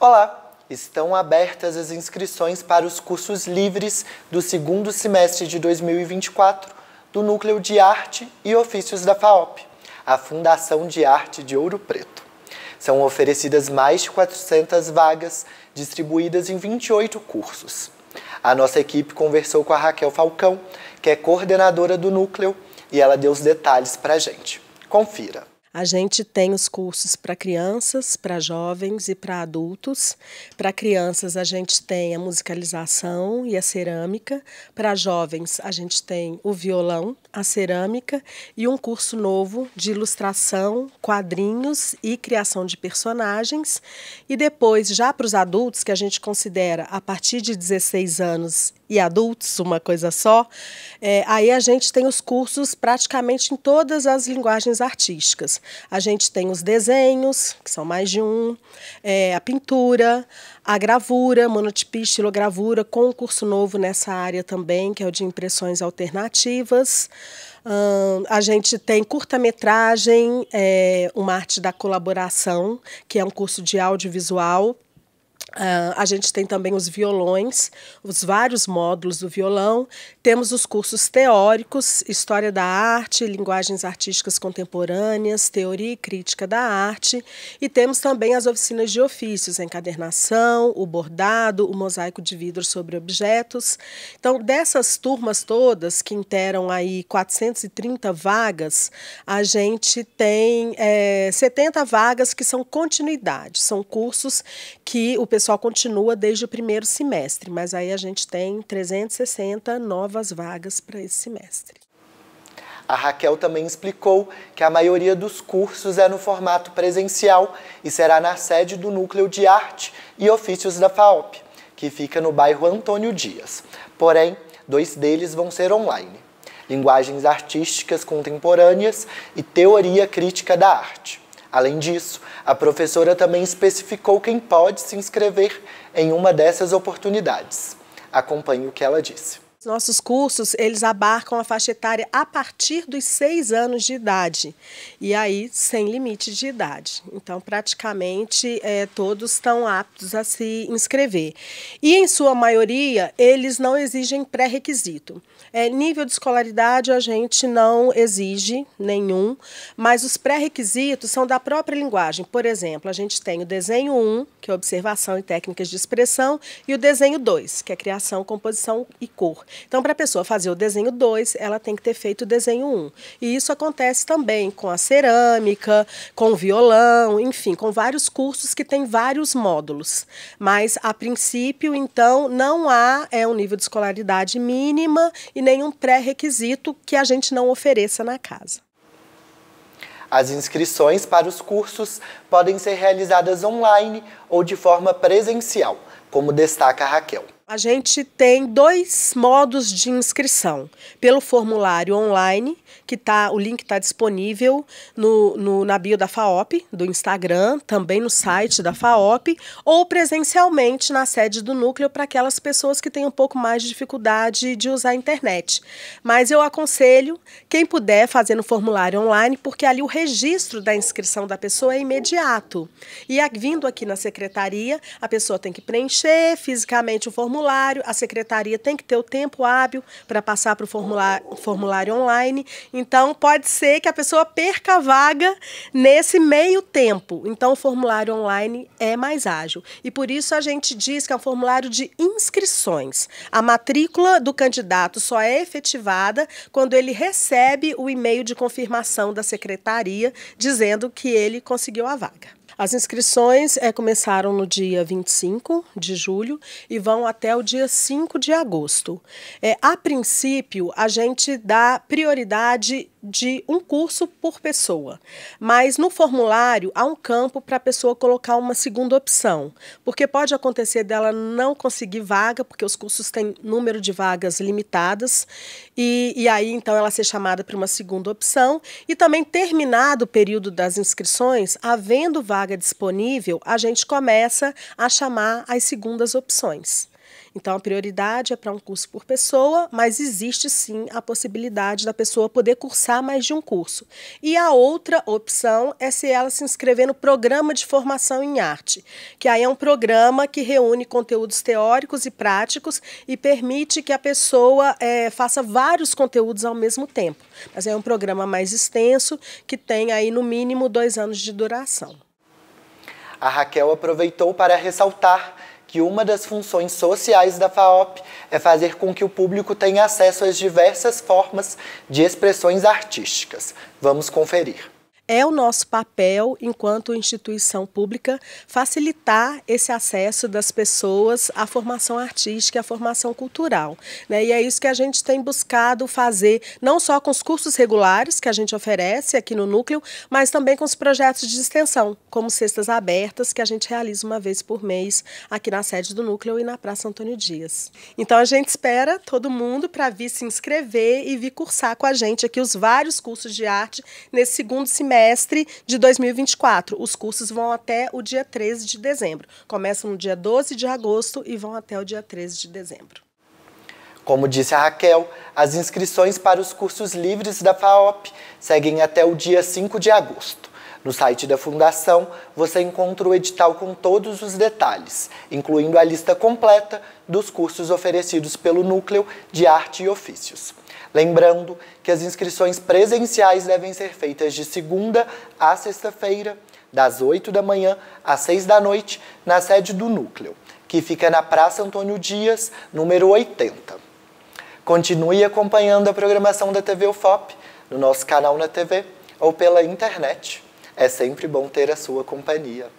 Olá! Estão abertas as inscrições para os cursos livres do segundo semestre de 2024 do Núcleo de Arte e Ofícios da FAOP, a Fundação de Arte de Ouro Preto. São oferecidas mais de 400 vagas, distribuídas em 28 cursos. A nossa equipe conversou com a Raquel Falcão, que é coordenadora do núcleo, e ela deu os detalhes para a gente. Confira! A gente tem os cursos para crianças, para jovens e para adultos. Para crianças, a gente tem a musicalização e a cerâmica. Para jovens, a gente tem o violão, a cerâmica e um curso novo de ilustração, quadrinhos e criação de personagens. E depois, já para os adultos, que a gente considera a partir de 16 anos e adultos, uma coisa só, é, aí a gente tem os cursos praticamente em todas as linguagens artísticas. A gente tem os desenhos, que são mais de um, é, a pintura, a gravura, monotipia, estilogravura, com um curso novo nessa área também, que é o de impressões alternativas. a gente tem curta-metragem, é, Uma Arte da Colaboração, que é um curso de audiovisual Uh, a gente tem também os violões, os vários módulos do violão. Temos os cursos teóricos, História da Arte, Linguagens Artísticas Contemporâneas, Teoria e Crítica da Arte. E temos também as oficinas de ofícios, a encadernação, o bordado, o mosaico de vidro sobre objetos. Então, dessas turmas todas, que interam aí 430 vagas, a gente tem é, eh, 70 vagas que são continuidade, são cursos que o pessoal pessoal continua desde o primeiro semestre, mas aí a gente tem 360 novas vagas para esse semestre. A Raquel também explicou que a maioria dos cursos é no formato presencial e será na sede do Núcleo de Arte e Ofícios da FAOP, que fica no bairro Antônio Dias. Porém, dois deles vão ser online: Linguagens Artísticas Contemporâneas e Teoria Crítica da Arte. Além disso, a professora também especificou quem pode se inscrever em uma dessas oportunidades. Acompanhe o que ela disse. Nossos cursos, eles abarcam a faixa etária a partir dos seis anos de idade, e aí sem limite de idade. Então, praticamente, é, todos estão aptos a se inscrever. E, em sua maioria, eles não exigem pré-requisito. É, nível de escolaridade a gente não exige nenhum, mas os pré-requisitos são da própria linguagem. Por exemplo, a gente tem o desenho 1, que é observação e técnicas de expressão, e o desenho 2, que é criação, composição e cor. Então, para a pessoa fazer o desenho 2, ela tem que ter feito o desenho 1. Um. E isso acontece também com a cerâmica, com o violão, enfim, com vários cursos que têm vários módulos. Mas, a princípio, então, não há é, um nível de escolaridade mínima e nenhum pré-requisito que a gente não ofereça na casa. As inscrições para os cursos podem ser realizadas online ou de forma presencial, como destaca a Raquel. A gente tem dois modos de inscrição. Pelo formulário online, que tá, o link está disponível no, no, na bio da FAOP, do Instagram, também no site da FAOP, ou presencialmente na sede do núcleo para aquelas pessoas que têm um pouco mais de dificuldade de usar a internet. Mas eu aconselho quem puder fazer no formulário online, porque ali o registro da inscrição da pessoa é imediato. E vindo aqui na secretaria, a pessoa tem que preencher fisicamente o formulário formulário, a secretaria tem que ter o tempo hábil para passar para o formulário, formulário online. Então, pode ser que a pessoa perca a vaga nesse meio tempo. Então, o formulário online é mais ágil. E por isso a gente diz que é um formulário de inscrições. A matrícula do candidato só é efetivada quando ele recebe o e-mail de confirmação da secretaria dizendo que ele conseguiu a vaga. As inscrições é, começaram no dia 25 de julho e vão até o dia 5 de agosto. É, a princípio, a gente dá prioridade de um curso por pessoa, mas no formulário há um campo para a pessoa colocar uma segunda opção, porque pode acontecer dela não conseguir vaga, porque os cursos têm número de vagas limitadas, e, e aí então ela ser chamada para uma segunda opção, e também terminado o período das inscrições, havendo vaga vaga disponível, a gente começa a chamar as segundas opções. Então, a prioridade é para um curso por pessoa, mas existe sim a possibilidade da pessoa poder cursar mais de um curso. E a outra opção é se ela se inscrever no programa de formação em arte, que aí é um programa que reúne conteúdos teóricos e práticos e permite que a pessoa é, faça vários conteúdos ao mesmo tempo. Mas é um programa mais extenso que tem aí no mínimo dois anos de duração. A Raquel aproveitou para ressaltar que uma das funções sociais da FAOP é fazer com que o público tenha acesso às diversas formas de expressões artísticas. Vamos conferir é o nosso papel, enquanto instituição pública, facilitar esse acesso das pessoas à formação artística, e à formação cultural. Né? E é isso que a gente tem buscado fazer, não só com os cursos regulares que a gente oferece aqui no Núcleo, mas também com os projetos de extensão, como Cestas Abertas, que a gente realiza uma vez por mês aqui na sede do Núcleo e na Praça Antônio Dias. Então a gente espera todo mundo para vir se inscrever e vir cursar com a gente aqui os vários cursos de arte nesse segundo semestre semestre de 2024. Os cursos vão até o dia 13 de dezembro. Começam no dia 12 de agosto e vão até o dia 13 de dezembro. Como disse a Raquel, as inscrições para os cursos livres da FAOP seguem até o dia 5 de agosto. No site da Fundação, você encontra o edital com todos os detalhes, incluindo a lista completa dos cursos oferecidos pelo Núcleo de Arte e Ofícios. Lembrando que as inscrições presenciais devem ser feitas de segunda a sexta-feira, das 8 da manhã às 6 da noite, na sede do Núcleo, que fica na Praça Antônio Dias, número 80. Continue acompanhando a programação da TV UFOP no nosso canal na TV ou pela internet é sempre bom ter a sua companhia.